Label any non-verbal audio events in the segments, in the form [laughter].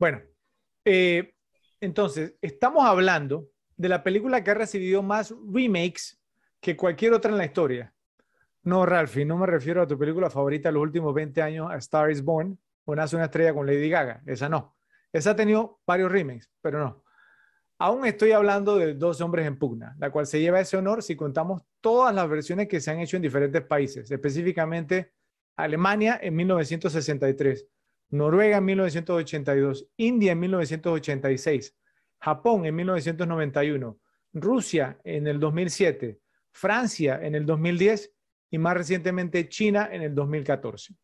Bueno, eh, entonces, estamos hablando de la película que ha recibido más remakes que cualquier otra en la historia. No, Ralphie, no me refiero a tu película favorita de los últimos 20 años, A Star is Born, o Nace una estrella con Lady Gaga. Esa no. Esa ha tenido varios remakes, pero no. Aún estoy hablando de Dos Hombres en Pugna, la cual se lleva ese honor si contamos todas las versiones que se han hecho en diferentes países, específicamente Alemania en 1963, Noruega en 1982, India en 1986, Japón en 1991, Rusia en el 2007, Francia en el 2010 y más recientemente China en el 2014.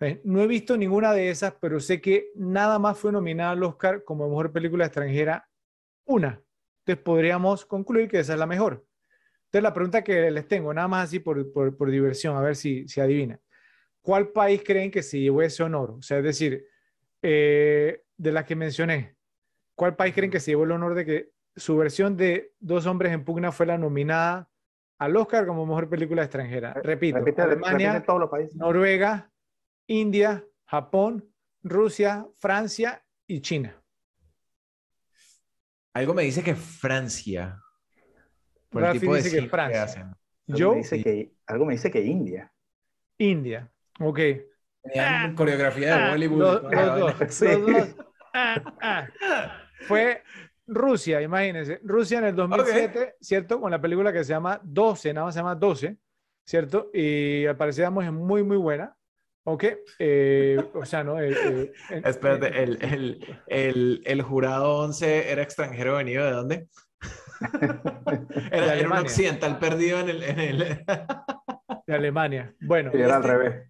Eh, no he visto ninguna de esas, pero sé que nada más fue nominada al Oscar como mejor película extranjera una. Entonces podríamos concluir que esa es la mejor. Entonces la pregunta que les tengo, nada más así por, diversión, a ver si, si adivina. ¿cuál país creen que se llevó ese honor? O sea, es decir, eh, de las que mencioné, ¿cuál país creen que se llevó el honor de que su versión de Dos hombres en pugna fue la nominada al Oscar como mejor película extranjera? Eh, Repito, Alemania, Noruega, India, Japón, Rusia, Francia y China. Algo me dice que Francia. Por dice que Francia. Yo dice que algo me dice que India. India. Ok. Ah, coreografía de ah, Bollywood. Fue Rusia, imagínense. Rusia en el 2007, ¿cierto? Con la película que se llama 12, nada más se llama 12, ¿cierto? Y al parecer es muy, muy buena. Ok, eh, o sea, ¿no? Eh, eh, el, el, Espérate, el, el jurado 11 era extranjero venido de dónde? [laughs] era, era, un occidental perdido en el. En de Alemania. Bueno. era al este, revés.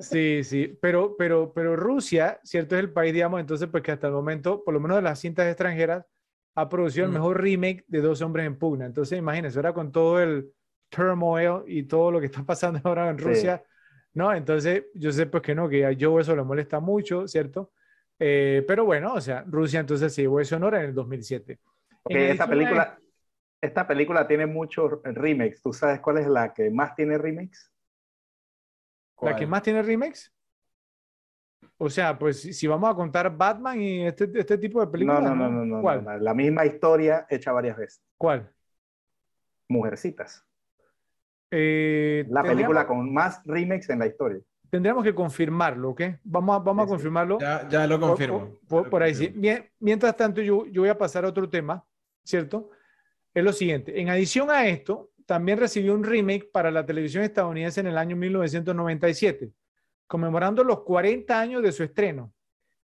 Sí, sí, pero, pero, pero Rusia, cierto, es el país, digamos, entonces, pues que hasta el momento, por lo menos de las cintas extranjeras, ha producido el mm. mejor remake de Dos Hombres en Pugna. Entonces, imagínense, ahora con todo el turmoil y todo lo que está [laughs] pasando ahora en Rusia, ¿no? Entonces, yo sé, pues que no, que a Joe eso le molesta mucho, ¿cierto? Eh, pero bueno, o sea, Rusia entonces se llevó ese honor en el 2007. película. esta película tiene muchos remakes. ¿Tú sabes cuál es la que más tiene remakes? ¿La que más tiene remakes? O sea, pues si vamos a contar Batman y este, este tipo de películas. No, no, no, no, La misma historia hecha varias veces. ¿Cuál? Mujercitas. Eh, la película con más remakes en la historia. Tendríamos que confirmarlo, ¿ok? Vamos a, vamos a confirmarlo. Ya, ya, lo confirmo. Por, ahí sí. mientras tanto, yo, yo voy a pasar a otro tema, ¿cierto? Es lo siguiente. En adición a esto, también recibió un remake para la televisión estadounidense en el año 1997, conmemorando los 40 años de su estreno,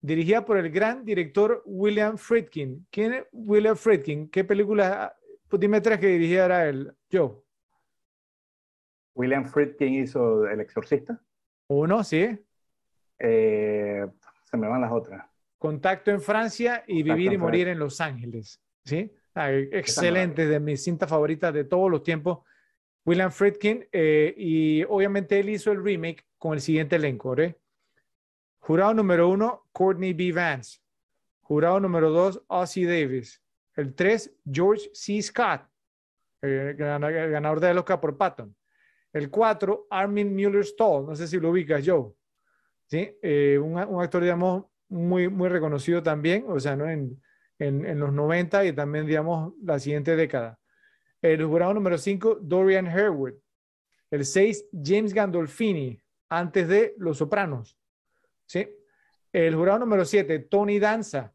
dirigida por el gran director William Friedkin. ¿Quién es William Friedkin? ¿Qué película? Pues dime que dirigiera él, yo. William Friedkin hizo El Exorcista. Uno, sí. Eh, se me van las otras. Contacto en Francia y Vivir y Morir en Los Ángeles. ¿Sí? excelente, de mis cinta favoritas de todos los tiempos, William Friedkin, eh, y obviamente él hizo el remake con el siguiente elenco, ¿eh? Jurado número uno, Courtney B. Vance. Jurado número dos, Ozzy Davis. El tres, George C. Scott, el ganador de Oscar por Patton. El cuatro, Armin Mueller-Stahl, no sé si lo ubicas, Joe. ¿Sí? Eh, un, un, actor, digamos, muy, muy reconocido también, o sea, ¿no? En, en, los 90 y también, digamos, la siguiente década. El jurado número 5, Dorian Herwood El 6, James Gandolfini, antes de Los Sopranos. ¿Sí? El jurado número 7, Tony Danza,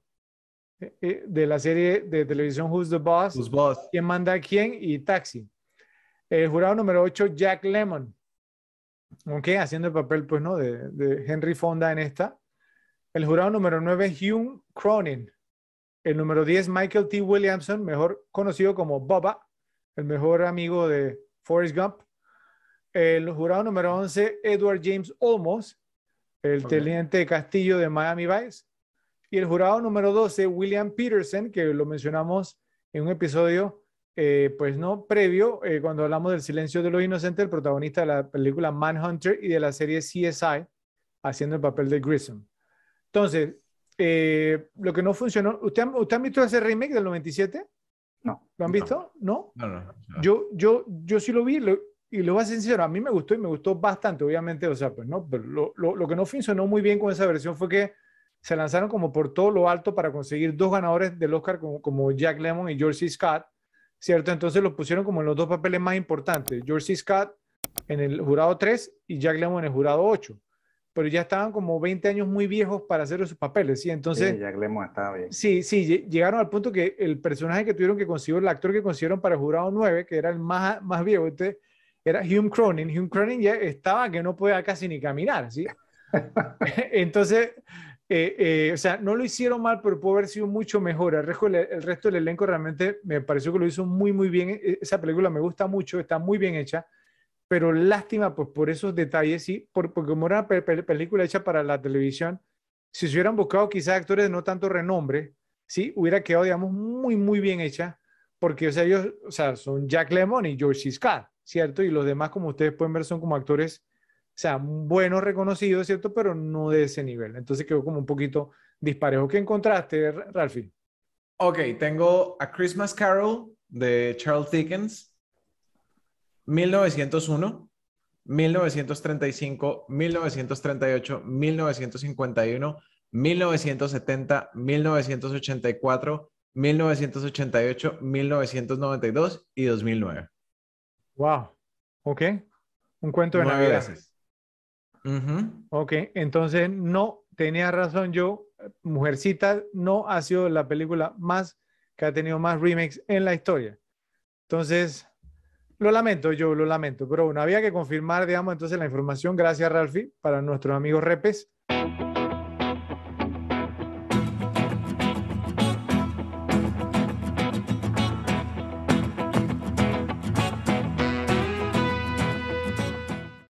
eh, eh, de la serie de televisión Who's the Boss? Who's Boss? ¿Quién manda a quién? Y Taxi. El jurado número 8, Jack Lemon. aunque haciendo el papel, pues, ¿no? De, de Henry Fonda en esta. El jurado número 9, Hume Cronin. El número 10, Michael T. Williamson, mejor conocido como Boba, el mejor amigo de Forrest Gump. El jurado número 11, Edward James Olmos, el teniente de Castillo de Miami Vice. Y el jurado número 12, William Peterson, que lo mencionamos en un episodio, eh, pues no previo, eh, cuando hablamos del silencio de los inocentes, el protagonista de la película Manhunter y de la serie CSI, haciendo el papel de Grissom. Entonces, eh, lo que no funcionó. ¿Usted, han, visto ese remake del 97? No. ¿Lo han visto? No. yo, yo, yo sí lo vi y lo voy a ser sincero, a mí me gustó y me gustó bastante, obviamente, o sea, pues no, pero lo, que no funcionó muy bien con esa versión fue que se lanzaron como por todo lo alto para conseguir dos ganadores del Oscar como, como Jack Lemmon y George C. Scott, ¿cierto? Entonces los pusieron como en los dos papeles más importantes, George C. Scott en el jurado 3 y Jack Lemmon en el jurado 8 pero ya estaban como 20 años muy viejos para hacer sus papeles, ¿sí? Entonces... Sí, Jack estaba bien. Sí, sí, llegaron al punto que el personaje que tuvieron que conseguir, el actor que consiguieron para Jurado 9, que era el más, más viejo, este, era Hume Cronin. Hume Cronin ya estaba que no podía casi ni caminar, ¿sí? [laughs] Entonces, eh, eh, o sea, no lo hicieron mal, pero pudo haber sido mucho mejor. el resto del elenco realmente me pareció que lo hizo muy, muy bien. E-, esa película me gusta mucho, está muy bien hecha pero lástima pues por esos detalles, sí, por, porque como era una película hecha para la televisión, si se hubieran buscado quizás actores de no tanto renombre, sí, hubiera quedado, digamos, muy, muy bien hecha, porque o sea, ellos, son Jack Lemmon y George C. Scott, ¿cierto? Y los demás, como ustedes pueden ver, son como actores, o sea, buenos, reconocidos, ¿cierto? Pero no de ese nivel. Entonces quedó como un poquito disparejo. ¿Qué encontraste, Ralphie? Ok, tengo A Christmas Carol de Charles Dickens 1901, 1935, 1938, 1951, 1970, 1984, 1988, 1992 y 2009. Wow. Ok. Un cuento de Navidad. Ok, entonces no tenía razón yo. Mujercita no ha sido la película más que ha tenido más remakes en la historia. Entonces, lo lamento, yo lo lamento, pero bueno, había que confirmar, digamos, entonces la información, gracias Ralfi, para nuestros amigos repes,